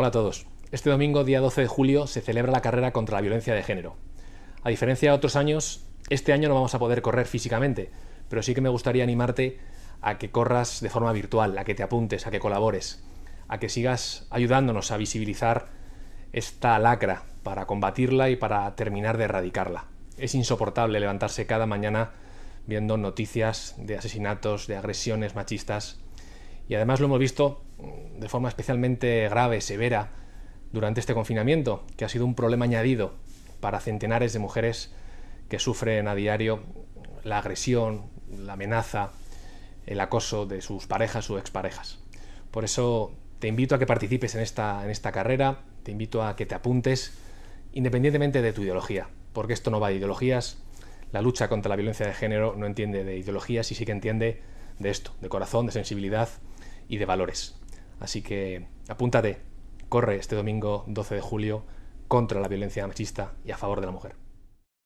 Hola a todos. Este domingo, día 12 de julio, se celebra la carrera contra la violencia de género. A diferencia de otros años, este año no vamos a poder correr físicamente, pero sí que me gustaría animarte a que corras de forma virtual, a que te apuntes, a que colabores, a que sigas ayudándonos a visibilizar esta lacra para combatirla y para terminar de erradicarla. Es insoportable levantarse cada mañana viendo noticias de asesinatos, de agresiones machistas y además lo hemos visto de forma especialmente grave, severa, durante este confinamiento, que ha sido un problema añadido para centenares de mujeres que sufren a diario la agresión, la amenaza, el acoso de sus parejas o exparejas. Por eso te invito a que participes en esta, en esta carrera, te invito a que te apuntes, independientemente de tu ideología, porque esto no va de ideologías, la lucha contra la violencia de género no entiende de ideologías y sí que entiende de esto, de corazón, de sensibilidad, y de valores. Así que apúntate, corre este domingo 12 de julio contra la violencia machista y a favor de la mujer.